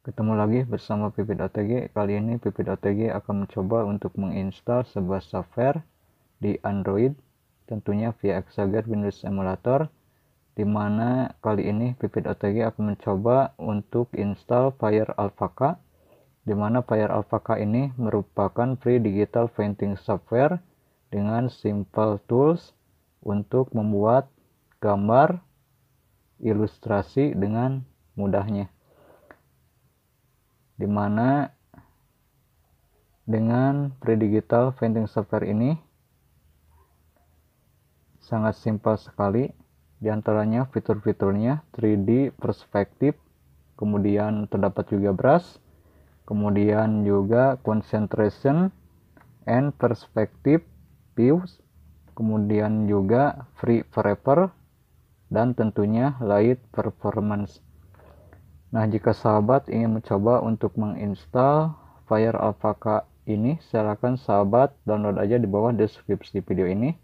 Ketemu lagi bersama Pipit OTG. Kali ini Pipit OTG akan mencoba untuk menginstal sebuah software di Android, tentunya via Exager Windows Emulator, di mana kali ini Pipit OTG akan mencoba untuk install Fire Alpaca, di mana Fire Alpaca ini merupakan free digital painting software dengan simple tools untuk membuat gambar ilustrasi dengan mudahnya di mana dengan pre-digital venting software ini sangat simpel sekali diantaranya fitur-fiturnya 3D perspektif kemudian terdapat juga brush kemudian juga concentration and perspective views kemudian juga free forever dan tentunya light performance Nah, jika sahabat ingin mencoba untuk menginstal Fire Alpaca ini, silakan sahabat download aja di bawah deskripsi video ini.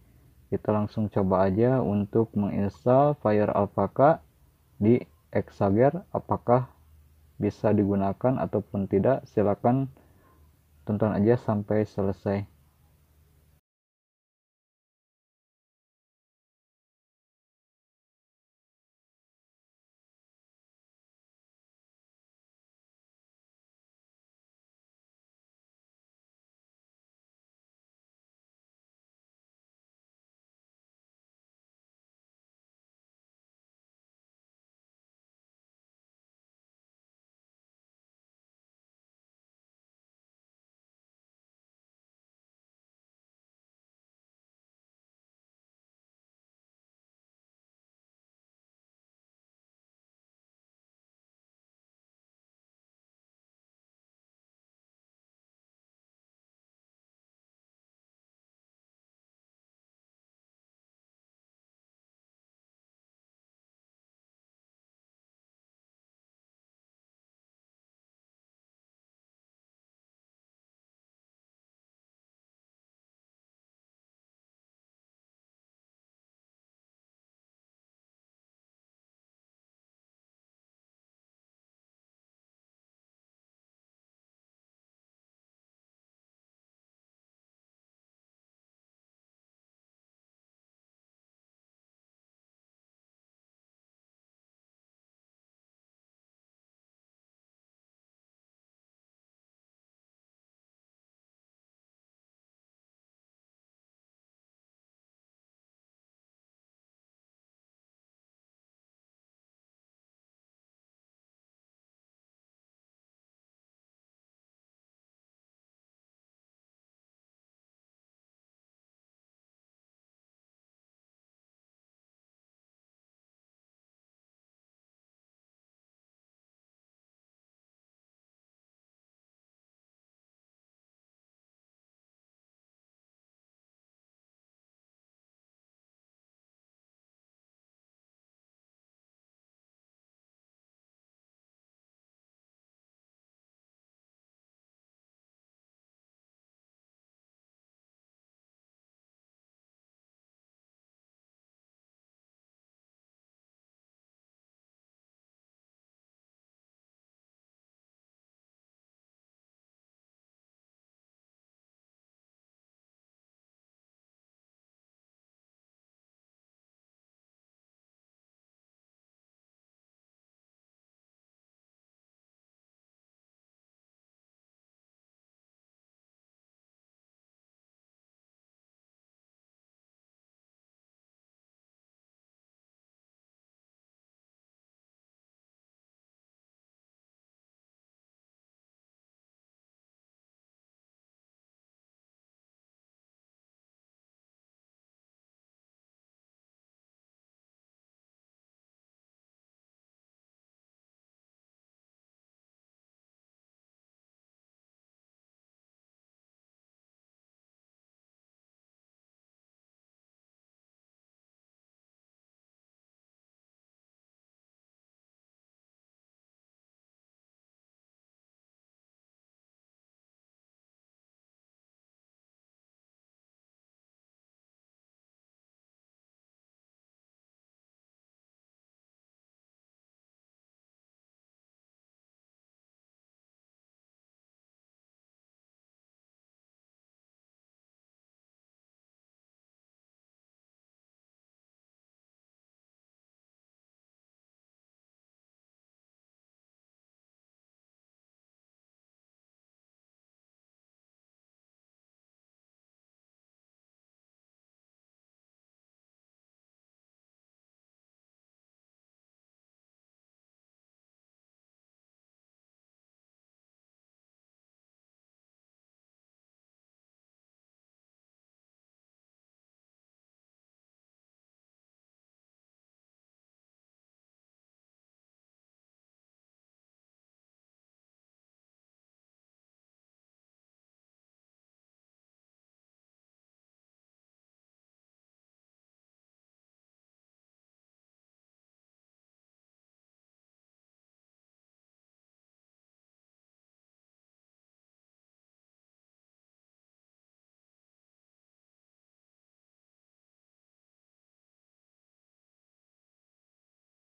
Kita langsung coba aja untuk menginstal Fire Alpaca di Exager. Apakah bisa digunakan ataupun tidak? Silakan tonton aja sampai selesai.